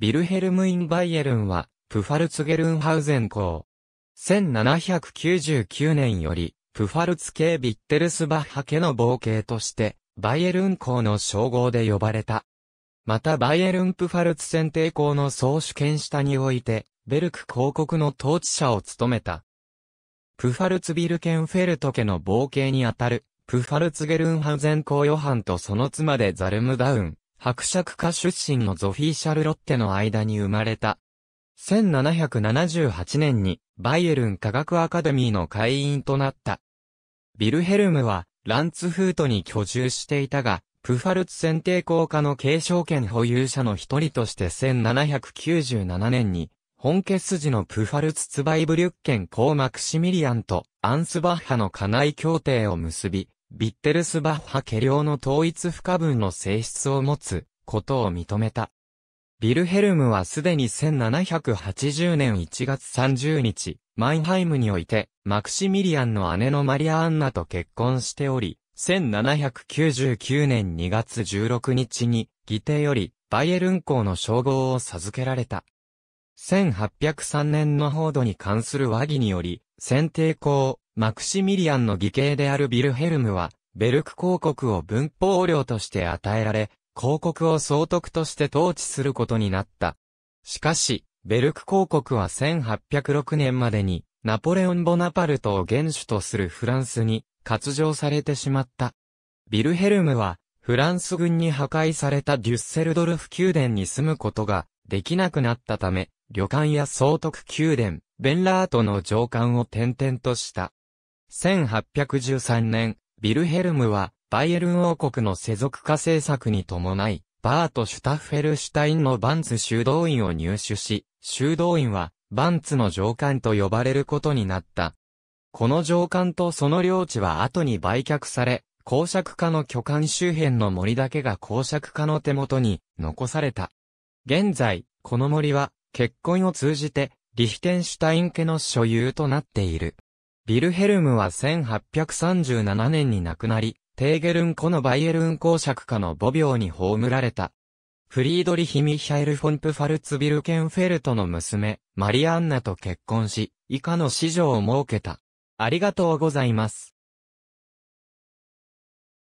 ビルヘルム・イン・バイエルンは、プファルツゲルンハウゼン校。1799年より、プファルツ系ビッテルスバッハ家の冒険として、バイエルン校の称号で呼ばれた。またバイエルンプファルツ選定校の総主権下において、ベルク広告の統治者を務めた。プファルツビルケンフェルト家の冒険にあたる、プファルツゲルンハウゼン公ヨハンとその妻でザルムダウン、伯爵家出身のゾフィー・シャルロッテの間に生まれた。1778年にバイエルン科学アカデミーの会員となった。ビルヘルムはランツフートに居住していたが、プファルツ選定校科の継承権保有者の一人として1797年に、本家筋のプファルツツバイブリュッケン公マクシミリアンとアンスバッハの家内協定を結び、ビッテルスバッハ家領の統一不可分の性質を持つことを認めた。ビルヘルムはすでに1780年1月30日、マインハイムにおいて、マクシミリアンの姉のマリア・アンナと結婚しており、1799年2月16日に、議定より、バイエルン公の称号を授けられた。1803年の報道に関する和議により、選定校、マクシミリアンの義兄であるビルヘルムは、ベルク公国を文法領として与えられ、公国を総督として統治することになった。しかし、ベルク公国は1806年までに、ナポレオン・ボナパルトを元首とするフランスに、割譲されてしまった。ビルヘルムは、フランス軍に破壊されたデュッセルドルフ宮殿に住むことができなくなったため、旅館や総督宮殿、ベンラートの上官を転々とした。1813年、ビルヘルムは、バイエルン王国の世俗化政策に伴い、バート・シュタッフェルシュタインのバンツ修道院を入手し、修道院は、バンツの上官と呼ばれることになった。この上官とその領地は後に売却され、公爵家の巨漢周辺の森だけが公爵家の手元に残された。現在、この森は結婚を通じてリヒテンシュタイン家の所有となっている。ヴィルヘルムは1837年に亡くなり、テーゲルン湖のバイエルン公爵家の母廟に葬られた。フリードリヒ・ミヒャエル・フォンプファルツビルケンフェルトの娘、マリアンナと結婚し、以下の子女を設けた。ありがとうございます。